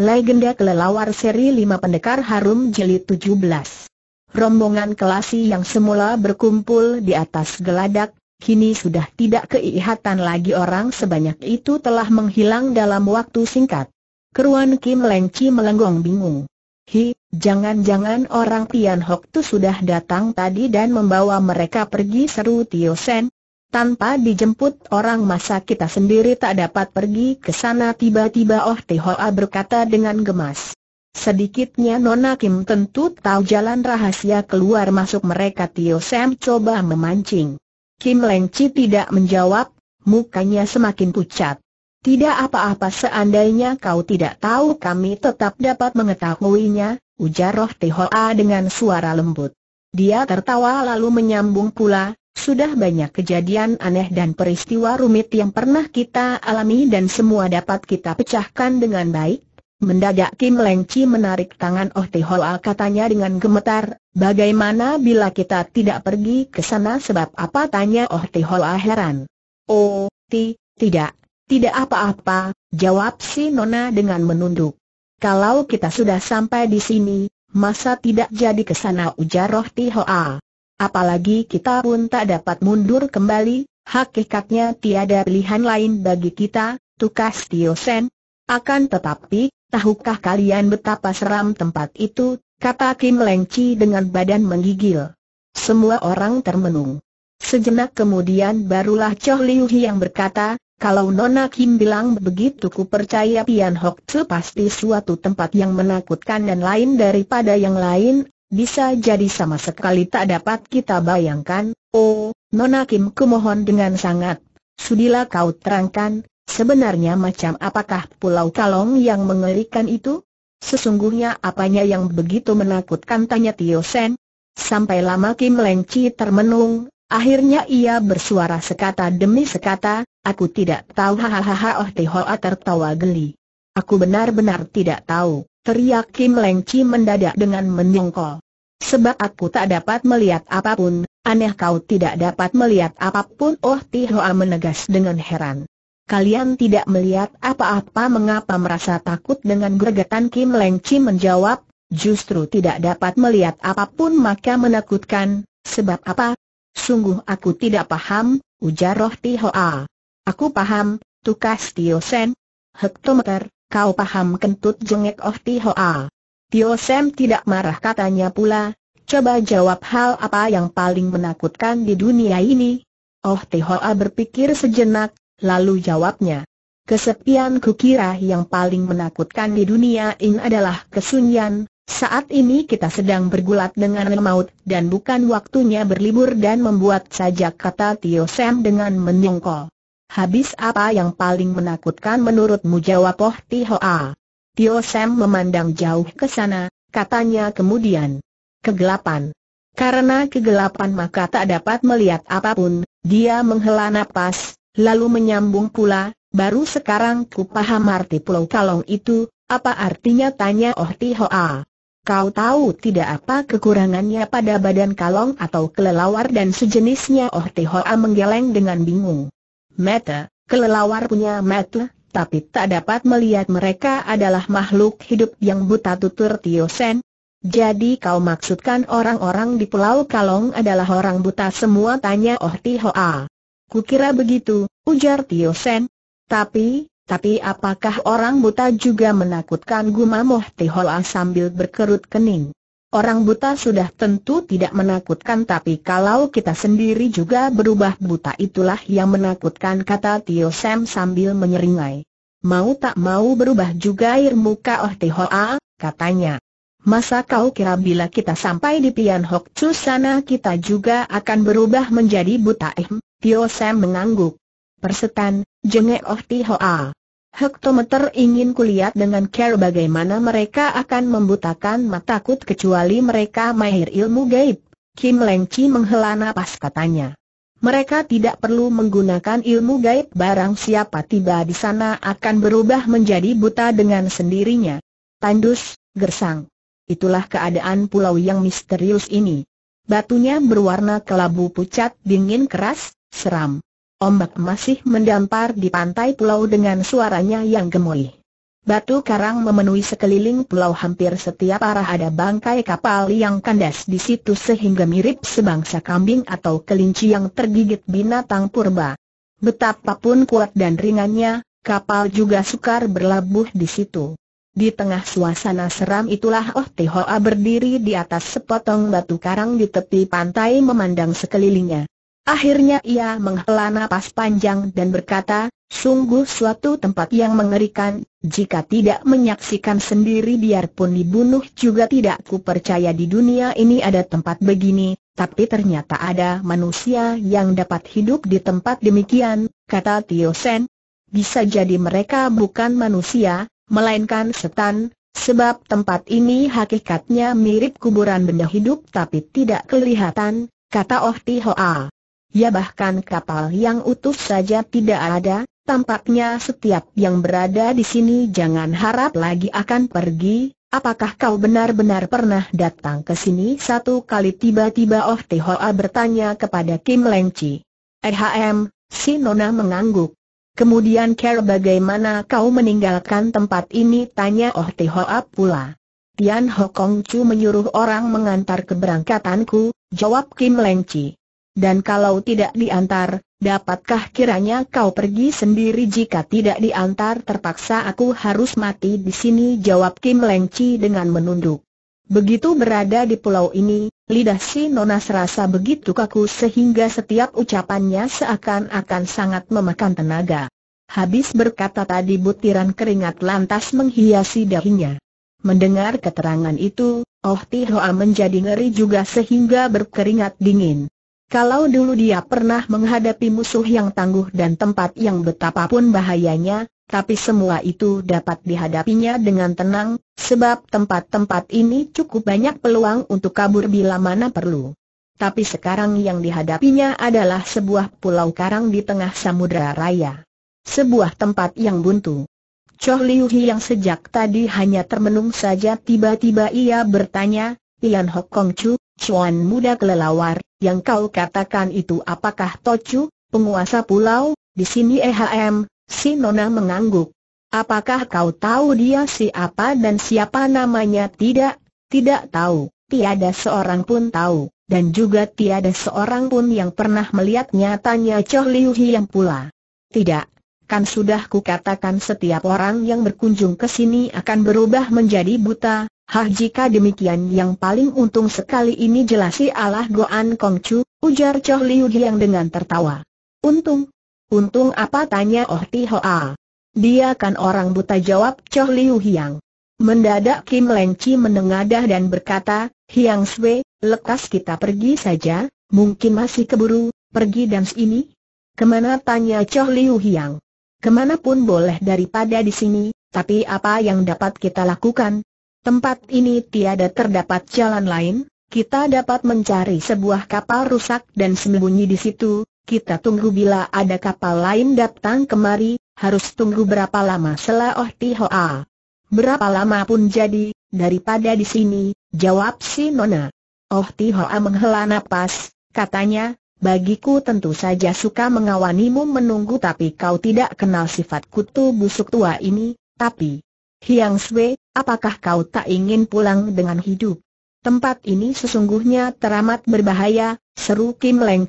Legenda Kelelawar Seri 5 Pendekar Harum Jelit 17 Rombongan kelasi yang semula berkumpul di atas geladak, kini sudah tidak keihatan lagi orang sebanyak itu telah menghilang dalam waktu singkat. Keruan Kim Leng Chi melenggong bingung. Hi, jangan-jangan orang Tian Hok tu sudah datang tadi dan membawa mereka pergi seru Tio Sen, tanpa dijemput orang masa kita sendiri tak dapat pergi ke sana tiba-tiba Oh Tihoa berkata dengan gemas. Sedikitnya Nona Kim tentu tahu jalan rahasia keluar masuk mereka Tio Sam coba memancing. Kim Leng Chi tidak menjawab, mukanya semakin pucat. Tidak apa-apa seandainya kau tidak tahu kami tetap dapat mengetahuinya, ujar Oh Tihoa dengan suara lembut. Dia tertawa lalu menyambung pula, sudah banyak kejadian aneh dan peristiwa rumit yang pernah kita alami dan semua dapat kita pecahkan dengan baik. Mendadak Kim Leng menarik tangan Oh Te Hoa katanya dengan gemetar, bagaimana bila kita tidak pergi ke sana sebab apa tanya Oh Te Hoa heran. Oh, ti, tidak, tidak apa-apa, jawab si Nona dengan menunduk. Kalau kita sudah sampai di sini, masa tidak jadi ke sana ujar Oh Te Hoa. Apalagi kita pun tak dapat mundur kembali, hakikatnya tiada pilihan lain bagi kita, tukas Tio Sen. Akan tetapi, tahukah kalian betapa seram tempat itu, kata Kim Leng Chi dengan badan menggigil. Semua orang termenung. Sejenak kemudian barulah Choh Liu yang berkata, kalau Nona Kim bilang begitu ku percaya Pian Hok Tzu pasti suatu tempat yang menakutkan dan lain daripada yang lain, bisa jadi sama sekali tak dapat kita bayangkan, oh, Nona Kim kumohon dengan sangat. Sudilah kau terangkan, sebenarnya macam apakah Pulau Kalong yang mengerikan itu? Sesungguhnya apanya yang begitu menakutkan tanya Tio Sen? Sampai lama Kim Leng Chi termenung, akhirnya ia bersuara sekata demi sekata, aku tidak tahu hahaha oh Tihoa tertawa geli. Aku benar-benar tidak tahu, teriak Kim Leng Chi mendadak dengan menyongkol. Sebab aku tak dapat melihat apapun, aneh kau tidak dapat melihat apapun Oh Tihoa menegas dengan heran. Kalian tidak melihat apa-apa mengapa merasa takut dengan gregetan Kim Leng Chi menjawab, justru tidak dapat melihat apapun maka menakutkan, sebab apa? Sungguh aku tidak paham, ujar Roh Tihoa. Aku paham, tukas Tio Sen. Hektometer, kau paham kentut jengek Oh Tihoa. Tio Sam tidak marah katanya pula, coba jawab hal apa yang paling menakutkan di dunia ini. Oh Tihoa berpikir sejenak, lalu jawabnya. Kesepian kukira yang paling menakutkan di dunia ini adalah kesunyian, saat ini kita sedang bergulat dengan maut dan bukan waktunya berlibur dan membuat sajak kata Tio Sam dengan menyongkol. Habis apa yang paling menakutkan menurutmu jawab Oh Tihoa? Tio Sam memandang jauh ke sana, katanya kemudian. Kegelapan. Karena kegelapan maka tak dapat melihat apapun, dia menghela napas, lalu menyambung pula, baru sekarang ku paham arti pulau kalong itu, apa artinya tanya Oh Tihoa. Kau tahu tidak apa kekurangannya pada badan kalong atau kelelawar dan sejenisnya Oh Tihoa menggeleng dengan bingung. Mata, kelelawar punya mata, tapi tak dapat melihat mereka adalah makhluk hidup yang buta tutur Tio Sen. Jadi kau maksudkan orang-orang di Pulau Kalong adalah orang buta semua tanya Oh Tihoa. Kukira begitu, ujar Tio Sen. Tapi, tapi apakah orang buta juga menakutkan gumam Oh Tihoa sambil berkerut kening? Orang buta sudah tentu tidak menakutkan tapi kalau kita sendiri juga berubah buta itulah yang menakutkan kata Tio Sam sambil menyeringai. Mau tak mau berubah juga air muka Oh Tihoa, katanya. Masa kau kira bila kita sampai di Pian Hok Chu sana kita juga akan berubah menjadi buta eh? Tio Sam mengangguk. Persetan, jengek Oh Tihoa. Hektometer ingin kulihat dengan care bagaimana mereka akan membutakan mataku kecuali mereka mahir ilmu gaib. Kim Leng Chi menghela napas katanya. Mereka tidak perlu menggunakan ilmu gaib barang siapa tiba di sana akan berubah menjadi buta dengan sendirinya. Tandus, gersang. Itulah keadaan pulau yang misterius ini. Batunya berwarna kelabu pucat dingin keras, seram. Ombak masih mendampar di pantai pulau dengan suaranya yang gemulih. Batu karang memenuhi sekeliling pulau hampir setiap arah ada bangkai kapal yang kandas di situ sehingga mirip sebangsa kambing atau kelinci yang tergigit binatang purba. Betapapun kuat dan ringannya, kapal juga sukar berlabuh di situ. Di tengah suasana seram itulah Oh Tihoa berdiri di atas sepotong batu karang di tepi pantai memandang sekelilingnya. Akhirnya ia menghela nafas panjang dan berkata, sungguh suatu tempat yang mengerikan, jika tidak menyaksikan sendiri biarpun dibunuh juga tidak ku percaya di dunia ini ada tempat begini, tapi ternyata ada manusia yang dapat hidup di tempat demikian, kata Tio Sen. Bisa jadi mereka bukan manusia, melainkan setan, sebab tempat ini hakikatnya mirip kuburan benda hidup tapi tidak kelihatan, kata Oh Ti Hoa. Ya bahkan kapal yang utuh saja tidak ada, tampaknya setiap yang berada di sini jangan harap lagi akan pergi, apakah kau benar-benar pernah datang ke sini satu kali tiba-tiba Oh Hoa bertanya kepada Kim Leng Chi. Ehm, si Nona mengangguk. Kemudian Ker bagaimana kau meninggalkan tempat ini tanya Oh Hoa pula. Tian Hokong Chu menyuruh orang mengantar keberangkatanku, jawab Kim Leng Chi dan kalau tidak diantar, dapatkah kiranya kau pergi sendiri jika tidak diantar terpaksa aku harus mati di sini jawab Kim Leng Chi dengan menunduk. Begitu berada di pulau ini, lidah si Nona serasa begitu kaku sehingga setiap ucapannya seakan-akan sangat memakan tenaga. Habis berkata tadi butiran keringat lantas menghiasi dahinya. Mendengar keterangan itu, Oh Tihoa menjadi ngeri juga sehingga berkeringat dingin. Kalau dulu dia pernah menghadapi musuh yang tangguh dan tempat yang betapapun bahayanya, tapi semua itu dapat dihadapinya dengan tenang, sebab tempat-tempat ini cukup banyak peluang untuk kabur bila mana perlu. Tapi sekarang yang dihadapinya adalah sebuah pulau karang di tengah samudera raya. Sebuah tempat yang buntu. Choh Liu Hi yang sejak tadi hanya termenung saja tiba-tiba ia bertanya, Ian Hok Kong Chu, Chuan muda kelelawar, yang kau katakan itu apakah Tocu, penguasa pulau, di sini EHM, si Nona mengangguk. Apakah kau tahu dia siapa dan siapa namanya tidak? Tidak tahu, tiada seorang pun tahu, dan juga tiada seorang pun yang pernah melihat nyatanya Choh Liu Hiang pula. Tidak, kan sudah kukatakan setiap orang yang berkunjung ke sini akan berubah menjadi buta, Hah jika demikian yang paling untung sekali ini jelasi Allah Goan Chu, ujar Choh Liu yang dengan tertawa. Untung? Untung apa tanya Oh Ti Hoa? Dia kan orang buta jawab Choh Liu Hiang. Mendadak Kim Leng Chi menengadah dan berkata, Hiang Swe, lekas kita pergi saja, mungkin masih keburu, pergi dan ini? Kemana tanya Choh Liu Hiang? Kemanapun boleh daripada di sini, tapi apa yang dapat kita lakukan, Tempat ini tiada terdapat jalan lain, kita dapat mencari sebuah kapal rusak dan sembunyi di situ, kita tunggu bila ada kapal lain datang kemari, harus tunggu berapa lama selaoh tihoa. Berapa lama pun jadi, daripada di sini, jawab si Nona. Oh tihoa menghela napas, katanya, bagiku tentu saja suka mengawanimu menunggu tapi kau tidak kenal sifat kutu busuk tua ini, tapi... Hiang Swe, apakah kau tak ingin pulang dengan hidup? Tempat ini sesungguhnya teramat berbahaya, seru Kim Leng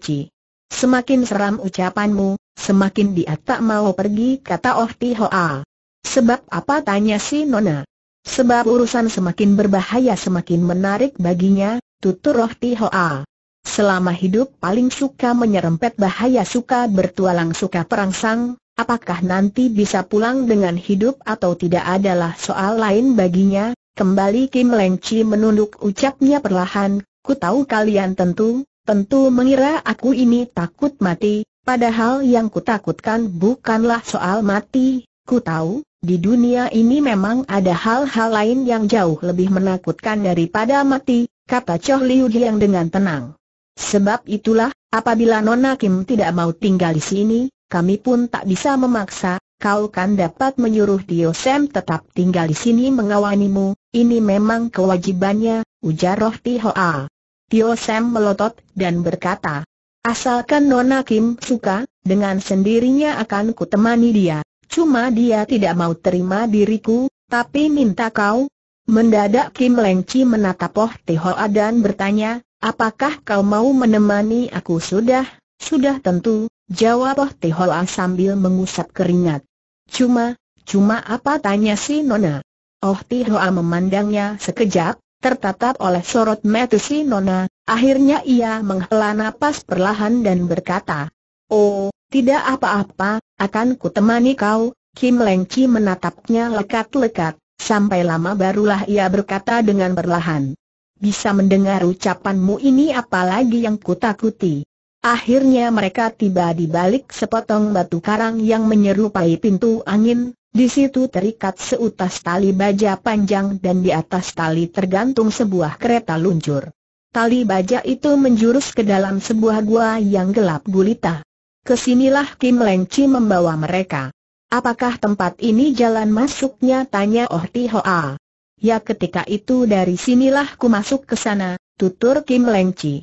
Semakin seram ucapanmu, semakin dia tak mau pergi kata Oh Ti Hoa. Sebab apa tanya si Nona? Sebab urusan semakin berbahaya semakin menarik baginya, tutur Oh Ti Hoa. Selama hidup paling suka menyerempet bahaya suka bertualang suka perangsang, Apakah nanti bisa pulang dengan hidup atau tidak adalah soal lain baginya, kembali Kim Leng Chi menunduk ucapnya perlahan, ku tahu kalian tentu, tentu mengira aku ini takut mati, padahal yang kutakutkan bukanlah soal mati, ku tahu, di dunia ini memang ada hal-hal lain yang jauh lebih menakutkan daripada mati, kata Choh Liu yang dengan tenang. Sebab itulah, apabila Nona Kim tidak mau tinggal di sini, kami pun tak bisa memaksa, kau kan dapat menyuruh Tio Sam tetap tinggal di sini mengawanimu, ini memang kewajibannya, ujar Roh Tihoa. Tio Sam melotot dan berkata, asalkan Nona Kim suka, dengan sendirinya akan kutemani dia, cuma dia tidak mau terima diriku, tapi minta kau. Mendadak Kim Lengci menatap Roh Tihoa dan bertanya, apakah kau mau menemani aku sudah? Sudah tentu, Jawab Oh Tehola sambil mengusap keringat. Cuma, cuma apa tanya si Nona? Oh Tehola memandangnya sekejap, tertatap oleh sorot mata si Nona, akhirnya ia menghela napas perlahan dan berkata, Oh, tidak apa-apa, akan kutemani kau, Kim Leng Chi menatapnya lekat-lekat, sampai lama barulah ia berkata dengan perlahan. Bisa mendengar ucapanmu ini apalagi yang kutakuti. Akhirnya mereka tiba di balik sepotong batu karang yang menyerupai pintu angin, di situ terikat seutas tali baja panjang dan di atas tali tergantung sebuah kereta luncur. Tali baja itu menjurus ke dalam sebuah gua yang gelap gulita. Kesinilah Kim Leng Chi membawa mereka. Apakah tempat ini jalan masuknya? Tanya Oh Ti Hoa. Ya ketika itu dari sinilah ku masuk ke sana, tutur Kim Leng Chi.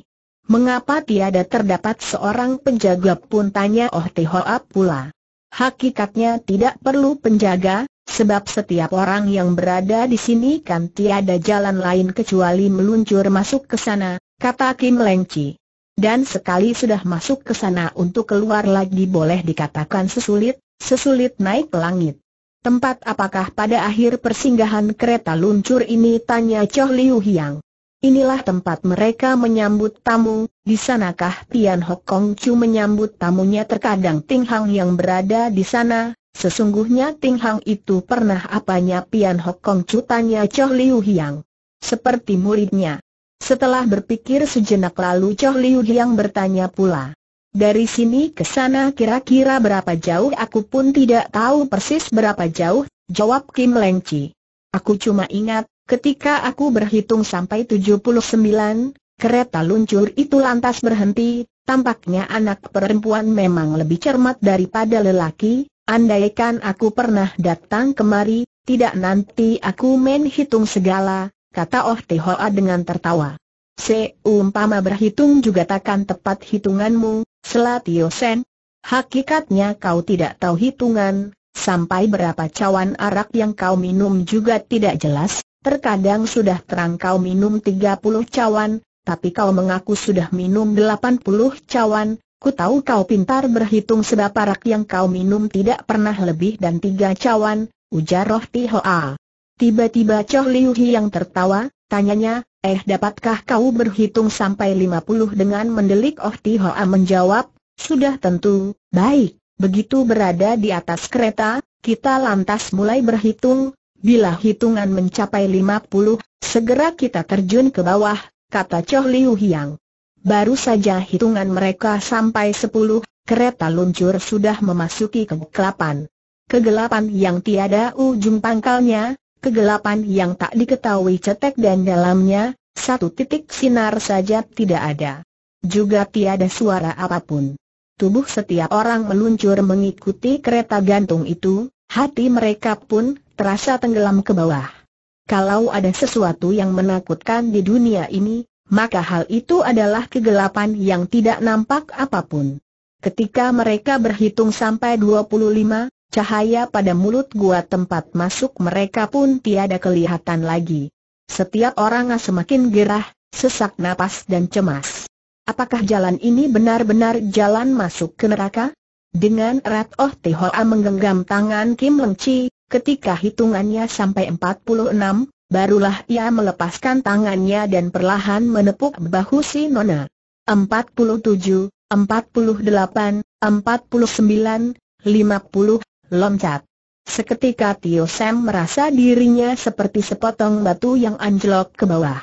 Mengapa tiada terdapat seorang penjaga pun tanya Oh Tihoa pula. Hakikatnya tidak perlu penjaga, sebab setiap orang yang berada di sini kan tiada jalan lain kecuali meluncur masuk ke sana, kata Kim Lengci. Dan sekali sudah masuk ke sana untuk keluar lagi boleh dikatakan sesulit, sesulit naik ke langit. Tempat apakah pada akhir persinggahan kereta luncur ini tanya Choh Liu Hiang. Inilah tempat mereka menyambut tamu, di sanakah Tian Hok Kong Chu menyambut tamunya terkadang Ting Hang yang berada di sana, sesungguhnya Ting Hang itu pernah apanya Tian Hok Kong Chu tanya Choh Liu Hiang. Seperti muridnya. Setelah berpikir sejenak lalu Choh Liu Hiang bertanya pula. Dari sini ke sana kira-kira berapa jauh aku pun tidak tahu persis berapa jauh, jawab Kim Leng Chi. Aku cuma ingat, Ketika aku berhitung sampai 79, kereta luncur itu lantas berhenti, tampaknya anak perempuan memang lebih cermat daripada lelaki, andaikan aku pernah datang kemari, tidak nanti aku main hitung segala, kata Oh Tehoa dengan tertawa. Seumpama berhitung juga takkan tepat hitunganmu, Selatio Sen. Hakikatnya kau tidak tahu hitungan, sampai berapa cawan arak yang kau minum juga tidak jelas, Terkadang sudah terang kau minum 30 cawan, tapi kau mengaku sudah minum 80 cawan, ku tahu kau pintar berhitung sebab arak yang kau minum tidak pernah lebih dan tiga cawan, ujar Roh Tihoa. Tiba-tiba Choh Liu Hi yang tertawa, tanyanya, eh dapatkah kau berhitung sampai 50 dengan mendelik Oh Tihoa menjawab, sudah tentu, baik, begitu berada di atas kereta, kita lantas mulai berhitung, Bila hitungan mencapai 50, segera kita terjun ke bawah, kata Choh Liu Hiang. Baru saja hitungan mereka sampai 10, kereta luncur sudah memasuki kegelapan. Kegelapan yang tiada ujung pangkalnya, kegelapan yang tak diketahui cetek dan dalamnya, satu titik sinar saja tidak ada. Juga tiada suara apapun. Tubuh setiap orang meluncur mengikuti kereta gantung itu, hati mereka pun terasa tenggelam ke bawah. Kalau ada sesuatu yang menakutkan di dunia ini, maka hal itu adalah kegelapan yang tidak nampak apapun. Ketika mereka berhitung sampai 25, cahaya pada mulut gua tempat masuk mereka pun tiada kelihatan lagi. Setiap orang semakin gerah, sesak napas dan cemas. Apakah jalan ini benar-benar jalan masuk ke neraka? Dengan erat Oh Tehoa menggenggam tangan Kim Leng Chi, ketika hitungannya sampai 46, barulah ia melepaskan tangannya dan perlahan menepuk bahu si Nona. 47, 48, 49, 50, loncat. Seketika Tio Sam merasa dirinya seperti sepotong batu yang anjlok ke bawah.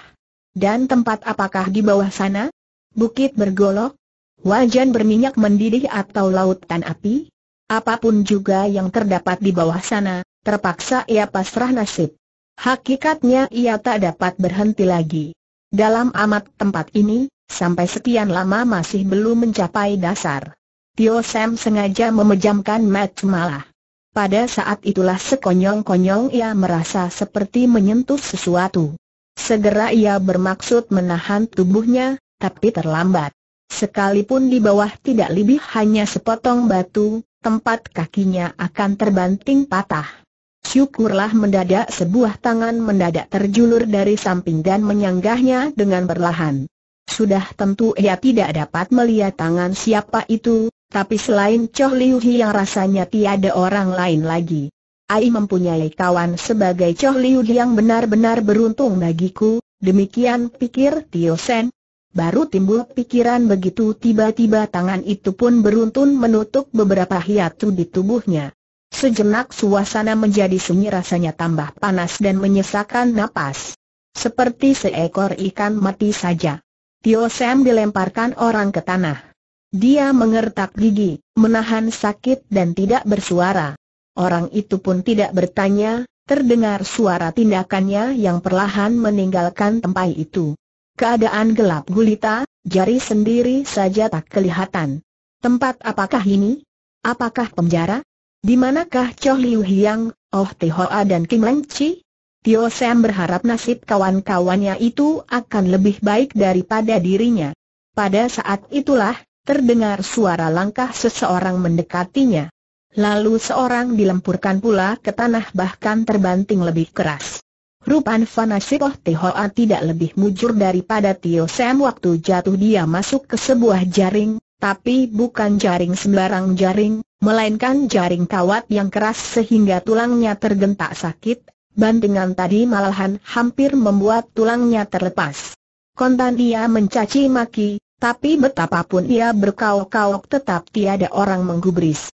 Dan tempat apakah di bawah sana? Bukit bergolok? Wajan berminyak mendidih atau lautan api? Apapun juga yang terdapat di bawah sana, Terpaksa ia pasrah nasib. Hakikatnya ia tak dapat berhenti lagi. Dalam amat tempat ini, sampai sekian lama masih belum mencapai dasar. Tio Sam sengaja memejamkan mat malah. Pada saat itulah sekonyong-konyong ia merasa seperti menyentuh sesuatu. Segera ia bermaksud menahan tubuhnya, tapi terlambat. Sekalipun di bawah tidak lebih hanya sepotong batu, tempat kakinya akan terbanting patah. Syukurlah mendadak sebuah tangan mendadak terjulur dari samping dan menyanggahnya dengan berlahan. Sudah tentu ia tidak dapat melihat tangan siapa itu, tapi selain Choh Liu Hi yang rasanya tiada orang lain lagi. Ai mempunyai kawan sebagai Choh Liu Hi yang benar-benar beruntung bagiku, demikian pikir Tio Sen. Baru timbul pikiran begitu tiba-tiba tangan itu pun beruntun menutup beberapa hiatu di tubuhnya. Sejenak suasana menjadi sunyi rasanya tambah panas dan menyesakan napas. Seperti seekor ikan mati saja. Tio Sam dilemparkan orang ke tanah. Dia mengertak gigi, menahan sakit dan tidak bersuara. Orang itu pun tidak bertanya, terdengar suara tindakannya yang perlahan meninggalkan tempat itu. Keadaan gelap gulita, jari sendiri saja tak kelihatan. Tempat apakah ini? Apakah penjara? Di manakah Choh Liu Hiang, Oh Te Hoa dan Kim Leng Chi? Tio Sam berharap nasib kawan-kawannya itu akan lebih baik daripada dirinya. Pada saat itulah, terdengar suara langkah seseorang mendekatinya. Lalu seorang dilempurkan pula ke tanah bahkan terbanting lebih keras. Rupan Fanasip Oh Te Hoa tidak lebih mujur daripada Tio Sam waktu jatuh dia masuk ke sebuah jaring, tapi bukan jaring sembarang jaring, melainkan jaring kawat yang keras sehingga tulangnya tergentak sakit, Bandingan tadi malahan hampir membuat tulangnya terlepas. Kontan ia mencaci maki, tapi betapapun ia berkaok-kaok tetap tiada orang menggubris.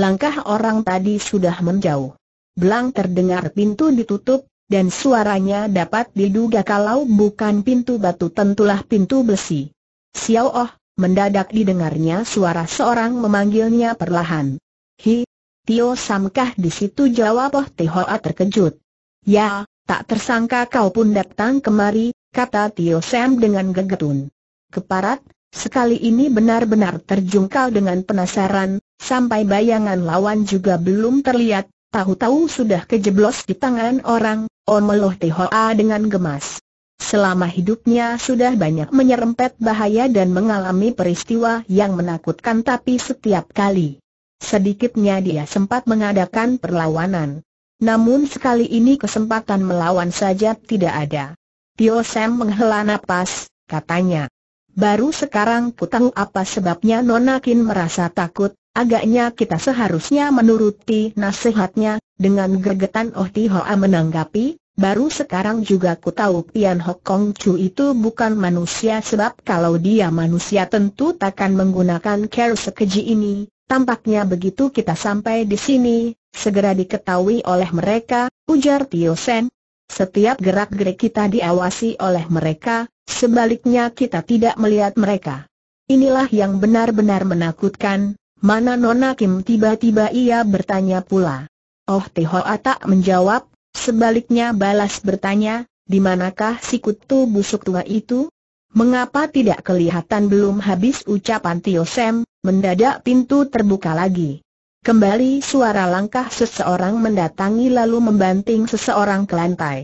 Langkah orang tadi sudah menjauh. Belang terdengar pintu ditutup, dan suaranya dapat diduga kalau bukan pintu batu tentulah pintu besi. Xiao Oh, Mendadak didengarnya suara seorang memanggilnya perlahan. Hi, Tio Samkah di situ jawab Oh A terkejut. Ya, tak tersangka kau pun datang kemari, kata Tio Sam dengan gegetun. Keparat, sekali ini benar-benar terjungkal dengan penasaran, sampai bayangan lawan juga belum terlihat, tahu-tahu sudah kejeblos di tangan orang, omeloh oh, A dengan gemas. Selama hidupnya sudah banyak menyerempet bahaya dan mengalami peristiwa yang menakutkan tapi setiap kali Sedikitnya dia sempat mengadakan perlawanan Namun sekali ini kesempatan melawan saja tidak ada Tio Sam menghela napas, katanya Baru sekarang ku tahu apa sebabnya Nona Kin merasa takut Agaknya kita seharusnya menuruti nasihatnya Dengan gergetan Oh Hoa menanggapi Baru sekarang juga ku tahu Pian Hok Kong Chu itu bukan manusia sebab kalau dia manusia tentu takkan menggunakan care sekeji ini. Tampaknya begitu kita sampai di sini, segera diketahui oleh mereka, ujar Tio Sen. Setiap gerak-gerik kita diawasi oleh mereka, sebaliknya kita tidak melihat mereka. Inilah yang benar-benar menakutkan, mana Nona Kim tiba-tiba ia bertanya pula. Oh Tihoa tak menjawab, Sebaliknya balas bertanya, di manakah si kutu busuk tua itu? Mengapa tidak kelihatan belum habis ucapan Tio Sam, mendadak pintu terbuka lagi. Kembali suara langkah seseorang mendatangi lalu membanting seseorang ke lantai.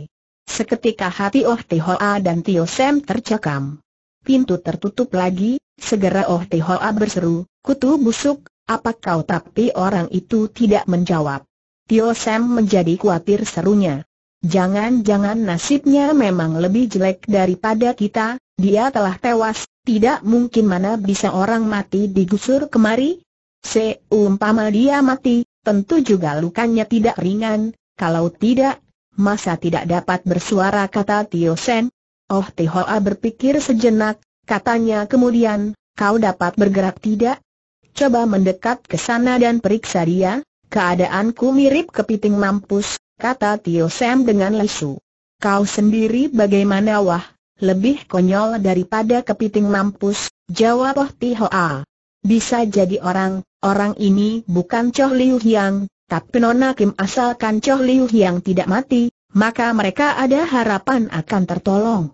Seketika hati Oh Tihoa dan Tio Sam tercekam. Pintu tertutup lagi, segera Oh Tihoa berseru, Kutu busuk, apa kau tapi orang itu tidak menjawab. Tio Sam menjadi khawatir serunya. Jangan-jangan nasibnya memang lebih jelek daripada kita, dia telah tewas, tidak mungkin mana bisa orang mati digusur kemari. Seumpama dia mati, tentu juga lukanya tidak ringan, kalau tidak, masa tidak dapat bersuara kata Tio Sen. Oh Tihoa berpikir sejenak, katanya kemudian, kau dapat bergerak tidak? Coba mendekat ke sana dan periksa dia, Keadaanku mirip kepiting mampus, kata Tio Sam dengan lesu. Kau sendiri bagaimana wah, lebih konyol daripada kepiting mampus, jawab Oh A. Bisa jadi orang, orang ini bukan Choh Liu Hiang, tapi Nona Kim asalkan Choh Liu Hiang tidak mati, maka mereka ada harapan akan tertolong.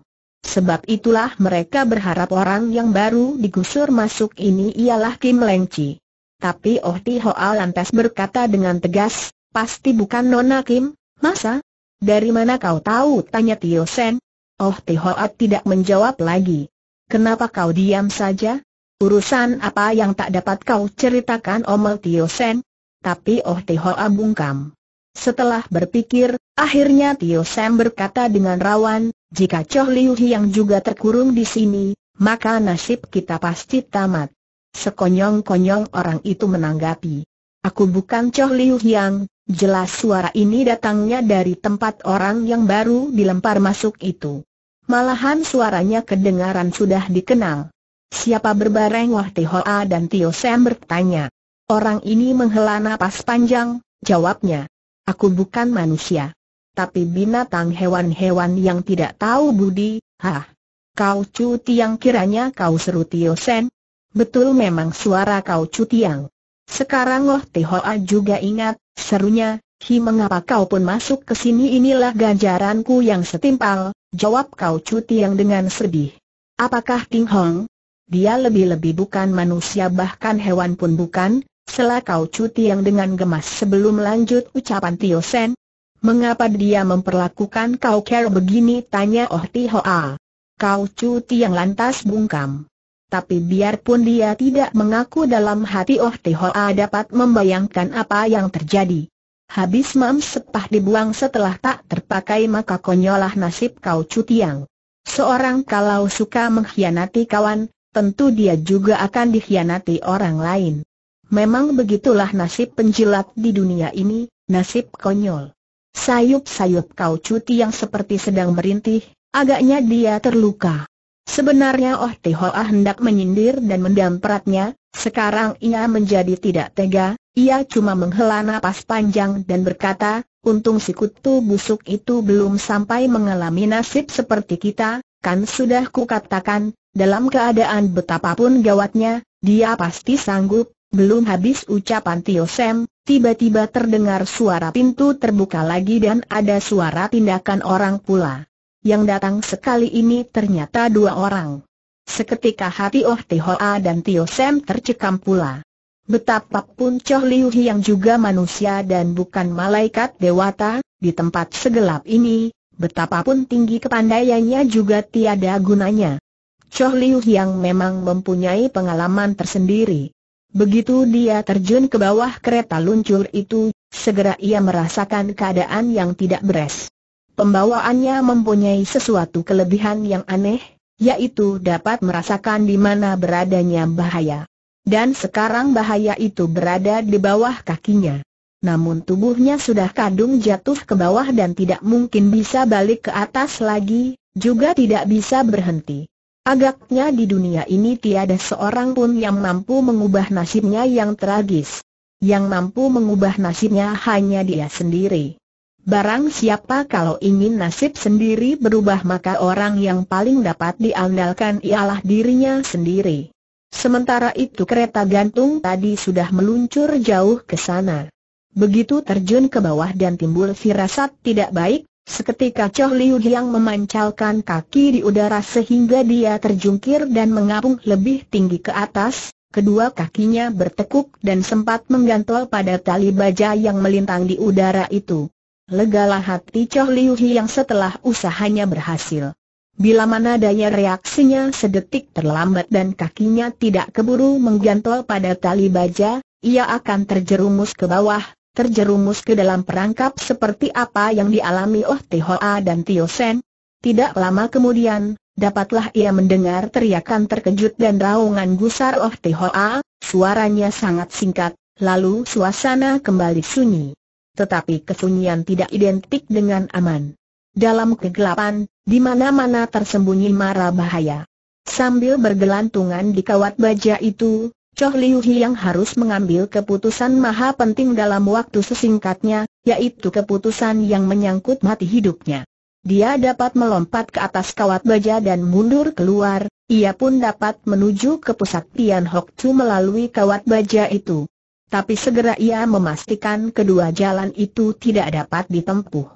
Sebab itulah mereka berharap orang yang baru digusur masuk ini ialah Kim Lengci. Tapi Oh Ti Hoa lantas berkata dengan tegas, pasti bukan Nona Kim, masa? Dari mana kau tahu? Tanya Tio Sen. Oh Ti Hoa tidak menjawab lagi. Kenapa kau diam saja? Urusan apa yang tak dapat kau ceritakan Omel Tio Sen? Tapi Oh Ti Hoa bungkam. Setelah berpikir, akhirnya Tio Sen berkata dengan rawan, jika Choh Liu Yang juga terkurung di sini, maka nasib kita pasti tamat. Sekonyong-konyong orang itu menanggapi. Aku bukan Choh Liu Hiang. jelas suara ini datangnya dari tempat orang yang baru dilempar masuk itu. Malahan suaranya kedengaran sudah dikenal. Siapa berbareng Wah Hoa dan Tio Sam bertanya. Orang ini menghela napas panjang, jawabnya. Aku bukan manusia. Tapi binatang hewan-hewan yang tidak tahu budi, hah. Kau cuti yang kiranya kau seru Tio Sen, Betul memang suara kau cutiang. Sekarang Loh Tihoa juga ingat, serunya, Hi mengapa kau pun masuk ke sini inilah ganjaranku yang setimpal, jawab kau cutiang dengan sedih. Apakah Ting Hong? Dia lebih-lebih bukan manusia bahkan hewan pun bukan, selah kau cutiang dengan gemas sebelum lanjut ucapan Tio Sen. Mengapa dia memperlakukan kau care begini tanya Oh Tihoa. Kau cuti yang lantas bungkam. Tapi biarpun dia tidak mengaku dalam hati Oh Tihoa dapat membayangkan apa yang terjadi. Habis mam sepah dibuang setelah tak terpakai maka konyolah nasib kau cutiang. Seorang kalau suka mengkhianati kawan, tentu dia juga akan dikhianati orang lain. Memang begitulah nasib penjilat di dunia ini, nasib konyol. Sayup-sayup kau cuti yang seperti sedang merintih, agaknya dia terluka. Sebenarnya Oh Tihoa ah hendak menyindir dan mendampratnya, sekarang ia menjadi tidak tega, ia cuma menghela napas panjang dan berkata, untung si kutu busuk itu belum sampai mengalami nasib seperti kita, kan sudah kukatakan, dalam keadaan betapapun gawatnya, dia pasti sanggup, belum habis ucapan Tio Sam, tiba-tiba terdengar suara pintu terbuka lagi dan ada suara tindakan orang pula yang datang sekali ini ternyata dua orang. Seketika hati Oh Tihoa dan Tio Sam tercekam pula. Betapapun Choh Liu yang juga manusia dan bukan malaikat dewata, di tempat segelap ini, betapapun tinggi kepandaiannya juga tiada gunanya. Choh Liu yang memang mempunyai pengalaman tersendiri. Begitu dia terjun ke bawah kereta luncur itu, segera ia merasakan keadaan yang tidak beres. Pembawaannya mempunyai sesuatu kelebihan yang aneh, yaitu dapat merasakan di mana beradanya bahaya. Dan sekarang bahaya itu berada di bawah kakinya. Namun tubuhnya sudah kadung jatuh ke bawah dan tidak mungkin bisa balik ke atas lagi, juga tidak bisa berhenti. Agaknya di dunia ini tiada seorang pun yang mampu mengubah nasibnya yang tragis. Yang mampu mengubah nasibnya hanya dia sendiri. Barang siapa kalau ingin nasib sendiri berubah maka orang yang paling dapat diandalkan ialah dirinya sendiri. Sementara itu kereta gantung tadi sudah meluncur jauh ke sana. Begitu terjun ke bawah dan timbul firasat tidak baik, seketika Choh Liu yang memancalkan kaki di udara sehingga dia terjungkir dan mengapung lebih tinggi ke atas, kedua kakinya bertekuk dan sempat menggantol pada tali baja yang melintang di udara itu. Legalah hati Choh Liu Hi yang setelah usahanya berhasil. Bila mana daya reaksinya sedetik terlambat dan kakinya tidak keburu menggantol pada tali baja, ia akan terjerumus ke bawah, terjerumus ke dalam perangkap seperti apa yang dialami Oh Tihoa dan Tio Sen. Tidak lama kemudian, dapatlah ia mendengar teriakan terkejut dan raungan gusar Oh Tihoa, suaranya sangat singkat, lalu suasana kembali sunyi tetapi kesunyian tidak identik dengan aman. Dalam kegelapan, di mana-mana tersembunyi mara bahaya. Sambil bergelantungan di kawat baja itu, Choh Liu yang harus mengambil keputusan maha penting dalam waktu sesingkatnya, yaitu keputusan yang menyangkut mati hidupnya. Dia dapat melompat ke atas kawat baja dan mundur keluar, ia pun dapat menuju ke pusat Tian Hok Chu melalui kawat baja itu tapi segera ia memastikan kedua jalan itu tidak dapat ditempuh.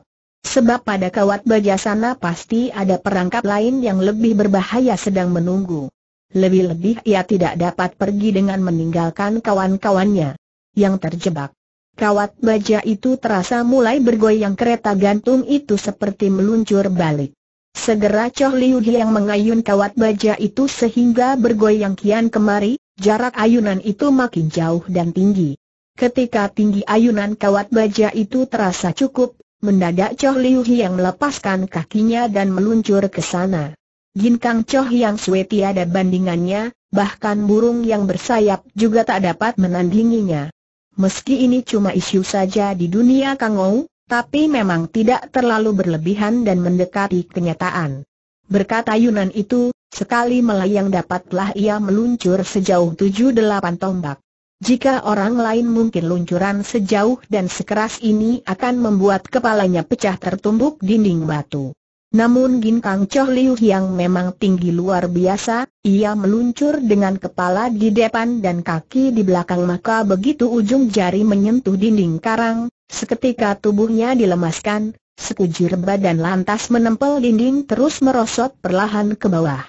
Sebab pada kawat baja sana pasti ada perangkap lain yang lebih berbahaya sedang menunggu. Lebih-lebih ia tidak dapat pergi dengan meninggalkan kawan-kawannya yang terjebak. Kawat baja itu terasa mulai bergoyang kereta gantung itu seperti meluncur balik. Segera Choh Liu yang mengayun kawat baja itu sehingga bergoyang kian kemari, jarak ayunan itu makin jauh dan tinggi. Ketika tinggi ayunan kawat baja itu terasa cukup, mendadak Choh Liu Hiang melepaskan kakinya dan meluncur ke sana. Kang Choh yang Sui tiada bandingannya, bahkan burung yang bersayap juga tak dapat menandinginya. Meski ini cuma isu saja di dunia Kangou, tapi memang tidak terlalu berlebihan dan mendekati kenyataan. Berkata Yunan itu, sekali melayang dapatlah ia meluncur sejauh tujuh delapan tombak. Jika orang lain mungkin luncuran sejauh dan sekeras ini akan membuat kepalanya pecah tertumbuk dinding batu. Namun Ginkang Choh Liu yang memang tinggi luar biasa, ia meluncur dengan kepala di depan dan kaki di belakang maka begitu ujung jari menyentuh dinding karang, seketika tubuhnya dilemaskan, sekujur badan lantas menempel dinding terus merosot perlahan ke bawah.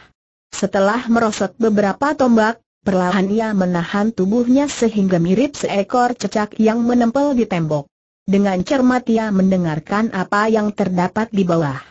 Setelah merosot beberapa tombak, perlahan ia menahan tubuhnya sehingga mirip seekor cecak yang menempel di tembok. Dengan cermat ia mendengarkan apa yang terdapat di bawah.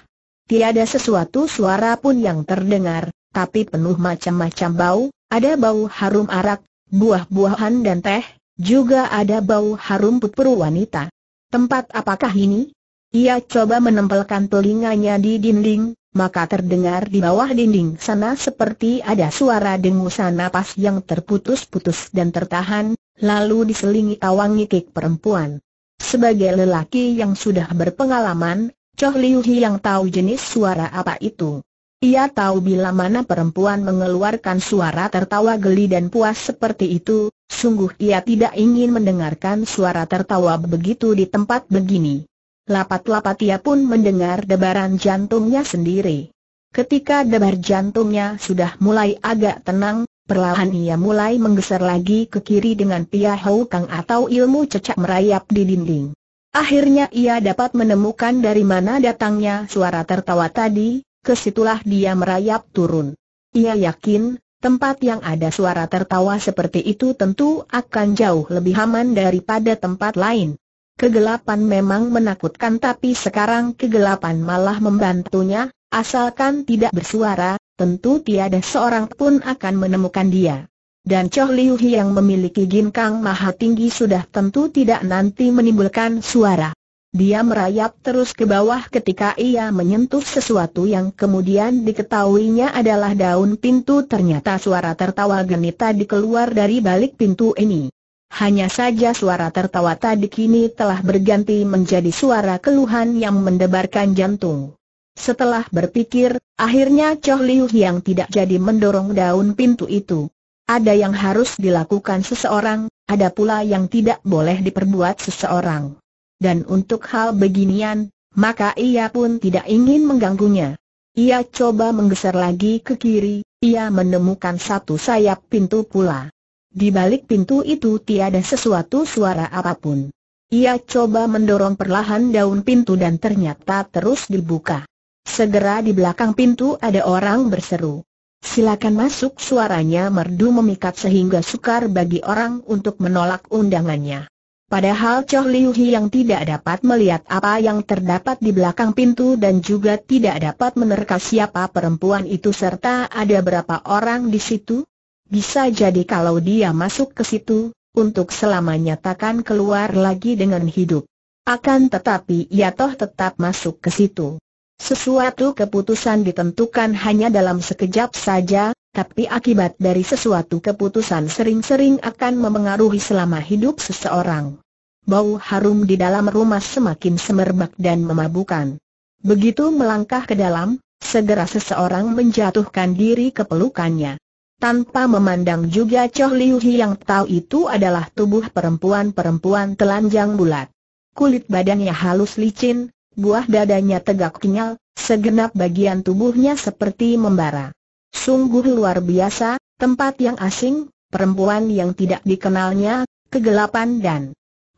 Tiada sesuatu suara pun yang terdengar, tapi penuh macam-macam bau, ada bau harum arak, buah-buahan dan teh, juga ada bau harum putru wanita. Tempat apakah ini? Ia coba menempelkan telinganya di dinding, maka terdengar di bawah dinding sana seperti ada suara dengusan napas yang terputus-putus dan tertahan, lalu diselingi tawang ngikik perempuan. Sebagai lelaki yang sudah berpengalaman, Choh Liu yang tahu jenis suara apa itu. Ia tahu bila mana perempuan mengeluarkan suara tertawa geli dan puas seperti itu, sungguh ia tidak ingin mendengarkan suara tertawa begitu di tempat begini. Lapat-lapat ia pun mendengar debaran jantungnya sendiri. Ketika debar jantungnya sudah mulai agak tenang, perlahan ia mulai menggeser lagi ke kiri dengan pia hou kang atau ilmu cecak merayap di dinding. Akhirnya ia dapat menemukan dari mana datangnya suara tertawa tadi, kesitulah dia merayap turun. Ia yakin, tempat yang ada suara tertawa seperti itu tentu akan jauh lebih aman daripada tempat lain. Kegelapan memang menakutkan tapi sekarang kegelapan malah membantunya, asalkan tidak bersuara, tentu tiada seorang pun akan menemukan dia. Dan Choh Liu yang memiliki ginkang maha tinggi sudah tentu tidak nanti menimbulkan suara. Dia merayap terus ke bawah ketika ia menyentuh sesuatu yang kemudian diketahuinya adalah daun pintu Ternyata suara tertawa genita dikeluar dari balik pintu ini hanya saja suara tertawa tadi kini telah berganti menjadi suara keluhan yang mendebarkan jantung. Setelah berpikir, akhirnya Choh Liu yang tidak jadi mendorong daun pintu itu. Ada yang harus dilakukan seseorang, ada pula yang tidak boleh diperbuat seseorang. Dan untuk hal beginian, maka ia pun tidak ingin mengganggunya. Ia coba menggeser lagi ke kiri, ia menemukan satu sayap pintu pula. Di balik pintu itu tiada sesuatu suara apapun. Ia coba mendorong perlahan daun pintu dan ternyata terus dibuka. Segera di belakang pintu ada orang berseru. Silakan masuk suaranya merdu memikat sehingga sukar bagi orang untuk menolak undangannya. Padahal Choh Liu Hi yang tidak dapat melihat apa yang terdapat di belakang pintu dan juga tidak dapat menerka siapa perempuan itu serta ada berapa orang di situ, bisa jadi kalau dia masuk ke situ, untuk selamanya takkan keluar lagi dengan hidup. Akan tetapi ia toh tetap masuk ke situ. Sesuatu keputusan ditentukan hanya dalam sekejap saja, tapi akibat dari sesuatu keputusan sering-sering akan memengaruhi selama hidup seseorang. Bau harum di dalam rumah semakin semerbak dan memabukan. Begitu melangkah ke dalam, segera seseorang menjatuhkan diri ke pelukannya tanpa memandang juga Choh Liu Hi yang tahu itu adalah tubuh perempuan-perempuan telanjang bulat. Kulit badannya halus licin, buah dadanya tegak kenyal, segenap bagian tubuhnya seperti membara. Sungguh luar biasa, tempat yang asing, perempuan yang tidak dikenalnya, kegelapan dan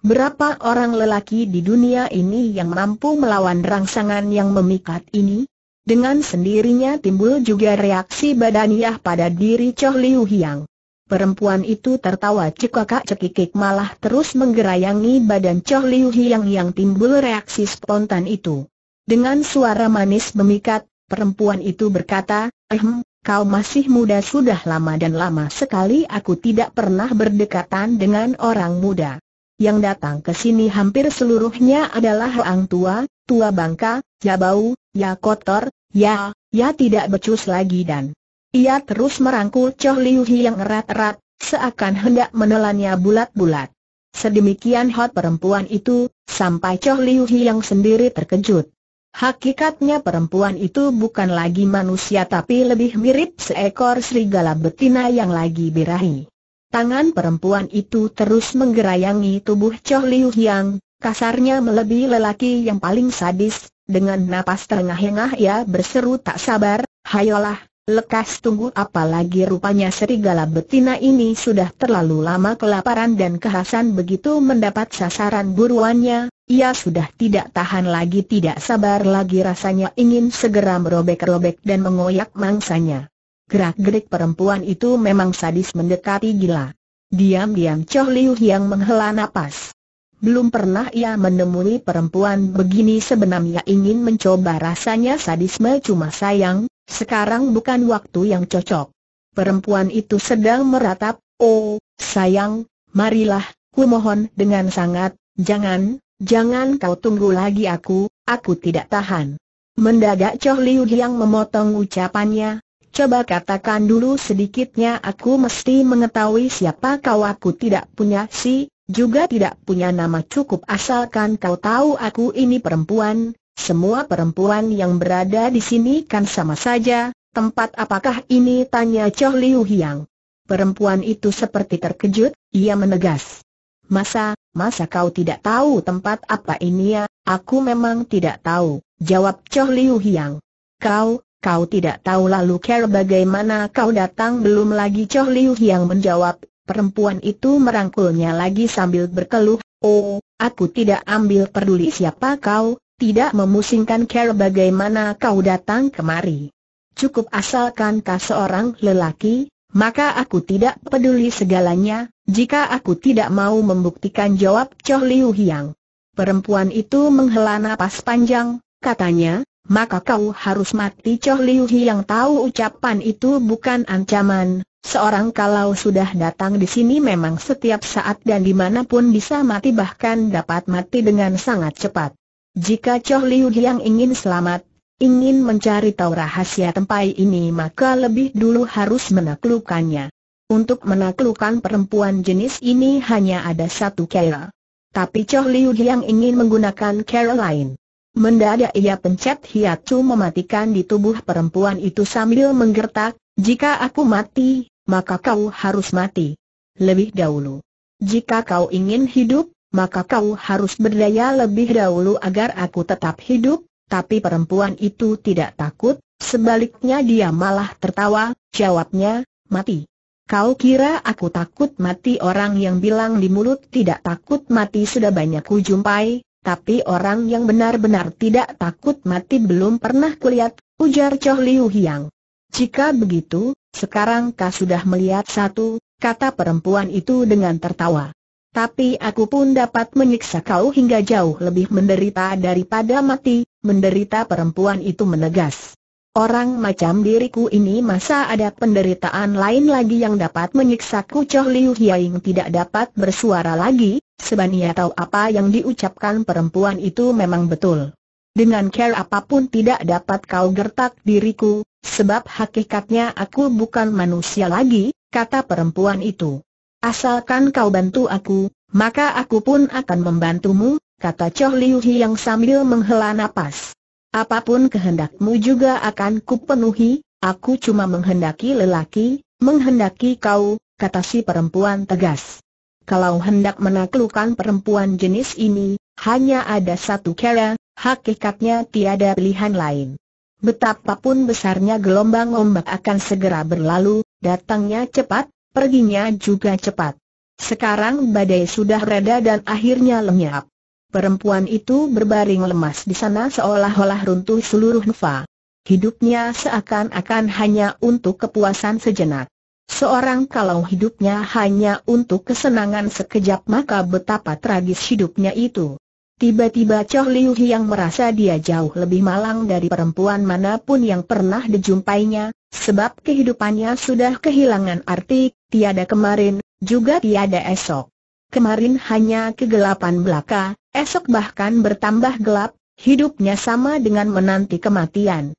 berapa orang lelaki di dunia ini yang mampu melawan rangsangan yang memikat ini? Dengan sendirinya timbul juga reaksi badaniah pada diri Choh Liu Hiang. Perempuan itu tertawa cekakak cekikik malah terus menggerayangi badan Choh Liu Hiang yang timbul reaksi spontan itu. Dengan suara manis memikat, perempuan itu berkata, Ehm, kau masih muda sudah lama dan lama sekali aku tidak pernah berdekatan dengan orang muda. Yang datang ke sini hampir seluruhnya adalah orang tua, tua bangka, jabau, ya kotor, Ya, ya tidak becus lagi dan ia terus merangkul Choh Liu Hi yang erat-erat, seakan hendak menelannya bulat-bulat. Sedemikian hot perempuan itu, sampai Choh Liu Hi yang sendiri terkejut. Hakikatnya perempuan itu bukan lagi manusia tapi lebih mirip seekor serigala betina yang lagi birahi. Tangan perempuan itu terus menggerayangi tubuh Choh Liu yang kasarnya melebihi lelaki yang paling sadis, dengan napas tengah engah ia berseru tak sabar, hayolah, lekas tunggu apalagi rupanya serigala betina ini sudah terlalu lama kelaparan dan kehasan begitu mendapat sasaran buruannya, ia sudah tidak tahan lagi tidak sabar lagi rasanya ingin segera merobek-robek dan mengoyak mangsanya. Gerak-gerik perempuan itu memang sadis mendekati gila. Diam-diam Choh Liu yang menghela napas. Belum pernah ia menemui perempuan begini sebenarnya ingin mencoba rasanya sadisme cuma sayang, sekarang bukan waktu yang cocok. Perempuan itu sedang meratap, oh, sayang, marilah, ku mohon dengan sangat, jangan, jangan kau tunggu lagi aku, aku tidak tahan. Mendadak Choh Liu yang memotong ucapannya, coba katakan dulu sedikitnya aku mesti mengetahui siapa kau aku tidak punya si juga tidak punya nama cukup asalkan kau tahu aku ini perempuan, semua perempuan yang berada di sini kan sama saja, tempat apakah ini tanya Choh Liu Hiang. Perempuan itu seperti terkejut, ia menegas. Masa, masa kau tidak tahu tempat apa ini ya, aku memang tidak tahu, jawab Choh Liu Hiang. Kau, kau tidak tahu lalu care bagaimana kau datang belum lagi Choh Liu Hiang menjawab, Perempuan itu merangkulnya lagi sambil berkeluh, Oh, aku tidak ambil peduli siapa kau, tidak memusingkan care bagaimana kau datang kemari. Cukup asalkan kau seorang lelaki, maka aku tidak peduli segalanya, jika aku tidak mau membuktikan jawab Choh Liu Hiang. Perempuan itu menghela napas panjang, katanya, maka kau harus mati Choh Liu Hiang tahu ucapan itu bukan ancaman, Seorang kalau sudah datang di sini memang setiap saat dan dimanapun bisa mati bahkan dapat mati dengan sangat cepat. Jika Choh Liu yang ingin selamat, ingin mencari tahu rahasia tempai ini maka lebih dulu harus menaklukkannya. Untuk menaklukkan perempuan jenis ini hanya ada satu cara. Tapi Choh Liu yang ingin menggunakan cara lain. Mendadak ia pencet hiatu mematikan di tubuh perempuan itu sambil menggertak, jika aku mati, maka kau harus mati. Lebih dahulu. Jika kau ingin hidup, maka kau harus berdaya lebih dahulu agar aku tetap hidup, tapi perempuan itu tidak takut, sebaliknya dia malah tertawa, jawabnya, mati. Kau kira aku takut mati orang yang bilang di mulut tidak takut mati sudah banyak kujumpai, tapi orang yang benar-benar tidak takut mati belum pernah kulihat, ujar Choh Liu Hiang. Jika begitu, sekarang kau sudah melihat satu, kata perempuan itu dengan tertawa. Tapi aku pun dapat menyiksa kau hingga jauh lebih menderita daripada mati, menderita perempuan itu menegas. Orang macam diriku ini masa ada penderitaan lain lagi yang dapat menyiksaku Choh Liu Hiaing tidak dapat bersuara lagi, sebania tahu apa yang diucapkan perempuan itu memang betul. Dengan care apapun tidak dapat kau gertak diriku, Sebab hakikatnya aku bukan manusia lagi, kata perempuan itu. Asalkan kau bantu aku, maka aku pun akan membantumu, kata Choh Liu yang sambil menghela nafas. Apapun kehendakmu juga akan kupenuhi, aku cuma menghendaki lelaki, menghendaki kau, kata si perempuan tegas. Kalau hendak menaklukkan perempuan jenis ini, hanya ada satu cara, hakikatnya tiada pilihan lain. Betapapun besarnya gelombang ombak akan segera berlalu, datangnya cepat, perginya juga cepat. Sekarang badai sudah reda dan akhirnya lenyap. Perempuan itu berbaring lemas di sana seolah-olah runtuh seluruh nufa. Hidupnya seakan-akan hanya untuk kepuasan sejenak. Seorang kalau hidupnya hanya untuk kesenangan sekejap maka betapa tragis hidupnya itu. Tiba-tiba Choh Liu yang merasa dia jauh lebih malang dari perempuan manapun yang pernah dijumpainya, sebab kehidupannya sudah kehilangan arti, tiada kemarin, juga tiada esok. Kemarin hanya kegelapan belaka, esok bahkan bertambah gelap, hidupnya sama dengan menanti kematian.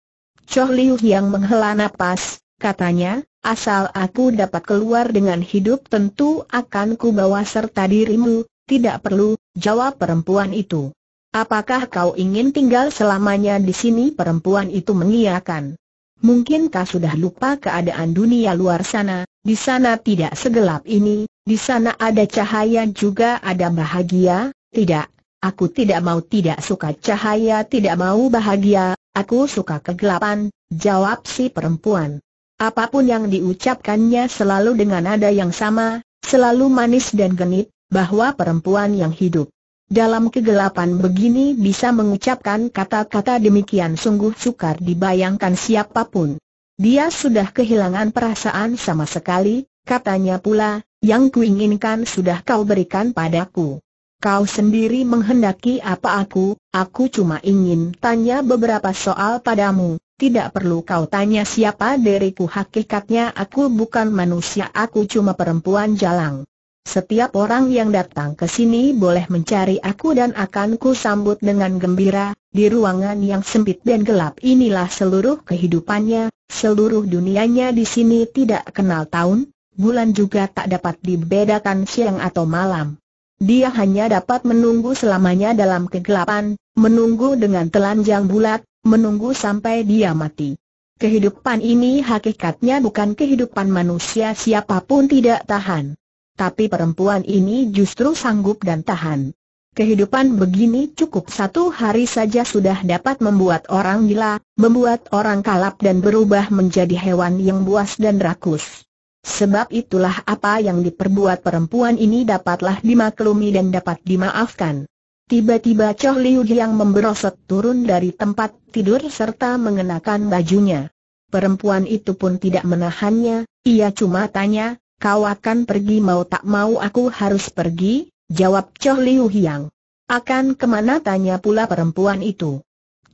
Choh Liu yang menghela napas, katanya, asal aku dapat keluar dengan hidup tentu akan ku bawa serta dirimu, tidak perlu, Jawab perempuan itu. Apakah kau ingin tinggal selamanya di sini? Perempuan itu mengiyakan. Mungkinkah sudah lupa keadaan dunia luar sana, di sana tidak segelap ini, di sana ada cahaya juga ada bahagia, tidak, aku tidak mau tidak suka cahaya tidak mau bahagia, aku suka kegelapan, jawab si perempuan. Apapun yang diucapkannya selalu dengan nada yang sama, selalu manis dan genit, bahwa perempuan yang hidup dalam kegelapan begini bisa mengucapkan kata-kata demikian sungguh sukar dibayangkan siapapun. Dia sudah kehilangan perasaan sama sekali, katanya pula, yang kuinginkan sudah kau berikan padaku. Kau sendiri menghendaki apa aku, aku cuma ingin tanya beberapa soal padamu, tidak perlu kau tanya siapa diriku hakikatnya aku bukan manusia aku cuma perempuan jalang. Setiap orang yang datang ke sini boleh mencari aku dan akan ku sambut dengan gembira, di ruangan yang sempit dan gelap inilah seluruh kehidupannya, seluruh dunianya di sini tidak kenal tahun, bulan juga tak dapat dibedakan siang atau malam. Dia hanya dapat menunggu selamanya dalam kegelapan, menunggu dengan telanjang bulat, menunggu sampai dia mati. Kehidupan ini hakikatnya bukan kehidupan manusia siapapun tidak tahan. Tapi perempuan ini justru sanggup dan tahan. Kehidupan begini cukup satu hari saja sudah dapat membuat orang gila, membuat orang kalap dan berubah menjadi hewan yang buas dan rakus. Sebab itulah apa yang diperbuat perempuan ini dapatlah dimaklumi dan dapat dimaafkan. Tiba-tiba Choh Liu yang memberosot turun dari tempat tidur serta mengenakan bajunya. Perempuan itu pun tidak menahannya, ia cuma tanya, Kau akan pergi mau tak mau aku harus pergi, jawab Choh Liu Hiang. Akan kemana tanya pula perempuan itu.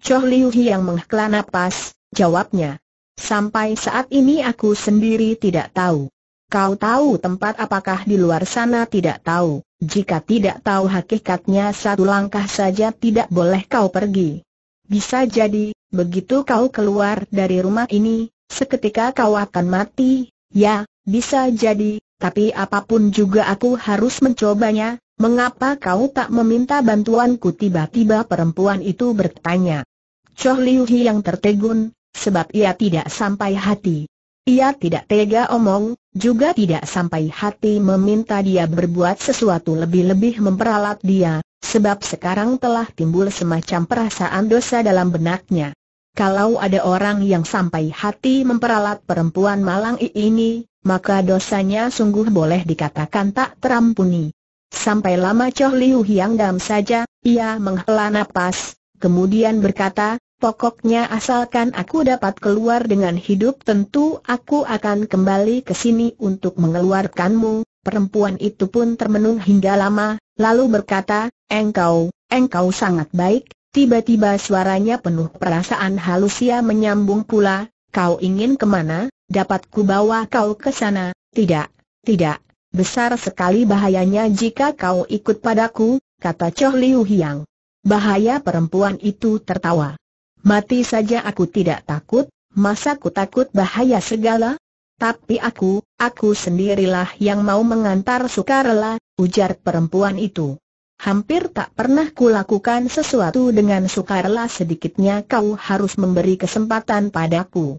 Choh Liu Hiang menghela napas, jawabnya. Sampai saat ini aku sendiri tidak tahu. Kau tahu tempat apakah di luar sana tidak tahu. Jika tidak tahu hakikatnya satu langkah saja tidak boleh kau pergi. Bisa jadi, begitu kau keluar dari rumah ini, seketika kau akan mati, ya, bisa jadi, tapi apapun juga aku harus mencobanya, mengapa kau tak meminta bantuanku tiba-tiba perempuan itu bertanya. Choh Liu Hi yang tertegun, sebab ia tidak sampai hati. Ia tidak tega omong, juga tidak sampai hati meminta dia berbuat sesuatu lebih-lebih memperalat dia, sebab sekarang telah timbul semacam perasaan dosa dalam benaknya. Kalau ada orang yang sampai hati memperalat perempuan malang ini, maka dosanya sungguh boleh dikatakan tak terampuni. Sampai lama Choh Liu Hiang Dam saja, ia menghela nafas, kemudian berkata, pokoknya asalkan aku dapat keluar dengan hidup tentu aku akan kembali ke sini untuk mengeluarkanmu. Perempuan itu pun termenung hingga lama, lalu berkata, engkau, engkau sangat baik, tiba-tiba suaranya penuh perasaan halus ia menyambung pula, kau ingin kemana? Dapat bawa kau ke sana? Tidak, tidak. Besar sekali bahayanya jika kau ikut padaku, kata Choh Liu Hiang. Bahaya perempuan itu tertawa. Mati saja aku tidak takut, masa ku takut bahaya segala? Tapi aku, aku sendirilah yang mau mengantar sukarela, ujar perempuan itu. Hampir tak pernah ku lakukan sesuatu dengan sukarela sedikitnya kau harus memberi kesempatan padaku.